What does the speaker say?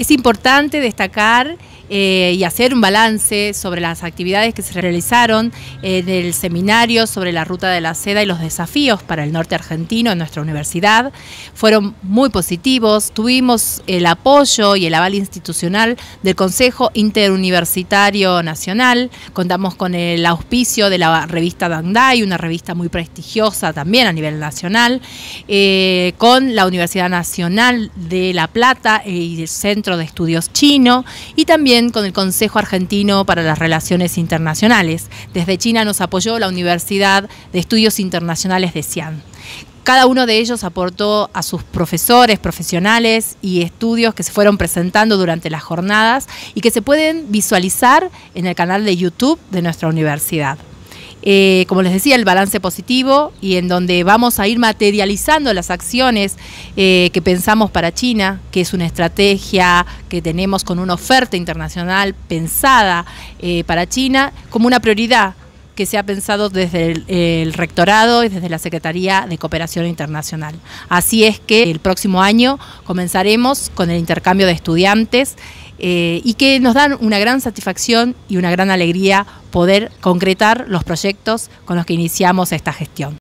Es importante destacar eh, y hacer un balance sobre las actividades que se realizaron en eh, el seminario sobre la ruta de la seda y los desafíos para el norte argentino en nuestra universidad. Fueron muy positivos, tuvimos el apoyo y el aval institucional del Consejo Interuniversitario Nacional, contamos con el auspicio de la revista Dandai, una revista muy prestigiosa también a nivel nacional, eh, con la Universidad Nacional de La Plata y el Centro de Estudios Chino y también con el Consejo Argentino para las Relaciones Internacionales. Desde China nos apoyó la Universidad de Estudios Internacionales de Xi'an. Cada uno de ellos aportó a sus profesores, profesionales y estudios que se fueron presentando durante las jornadas y que se pueden visualizar en el canal de YouTube de nuestra universidad. Eh, como les decía, el balance positivo y en donde vamos a ir materializando las acciones eh, que pensamos para China, que es una estrategia que tenemos con una oferta internacional pensada eh, para China como una prioridad que se ha pensado desde el, rectorado y desde la Secretaría de Cooperación Internacional. Así es que el próximo año comenzaremos con el intercambio de estudiantes eh, y que nos dan una gran satisfacción y una gran alegría poder concretar los proyectos con los que iniciamos esta gestión.